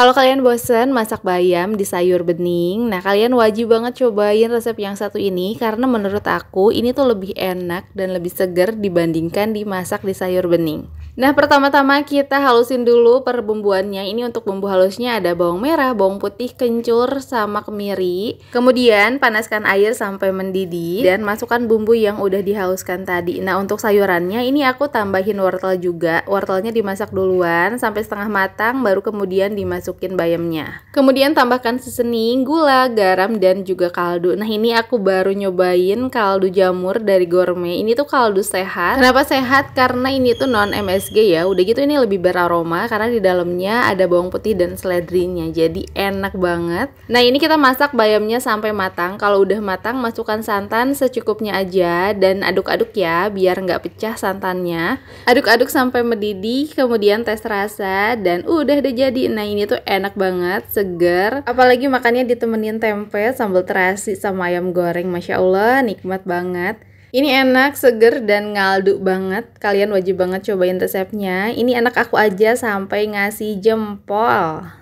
Kalau kalian bosen masak bayam di sayur bening, nah kalian wajib banget cobain resep yang satu ini karena menurut aku ini tuh lebih enak dan lebih segar dibandingkan dimasak di sayur bening. Nah, pertama-tama kita halusin dulu perbumbuannya. Ini untuk bumbu halusnya ada bawang merah, bawang putih, kencur, sama kemiri. Kemudian panaskan air sampai mendidih dan masukkan bumbu yang udah dihaluskan tadi. Nah, untuk sayurannya ini aku tambahin wortel juga. Wortelnya dimasak duluan sampai setengah matang baru kemudian dimasukin bayamnya. Kemudian tambahkan seasoning, gula, garam dan juga kaldu. Nah, ini aku baru nyobain kaldu jamur dari Gourmet. Ini tuh kaldu sehat. Kenapa sehat? Karena ini tuh non MSG USG ya. Udah gitu ini lebih beraroma karena di dalamnya ada bawang putih dan seledrinya. Jadi enak banget. Nah, ini kita masak bayamnya sampai matang. Kalau udah matang masukkan santan secukupnya aja dan aduk-aduk ya biar nggak pecah santannya. Aduk-aduk sampai mendidih, kemudian tes rasa dan udah deh jadi. Nah, ini tuh enak banget, seger. Apalagi makannya ditemenin tempe sambal terasi sama ayam goreng. Masya Allah, nikmat banget. Ini enak, seger, dan ngalduk banget. Kalian wajib banget cobain resepnya. Ini anak aku aja sampai ngasih jempol.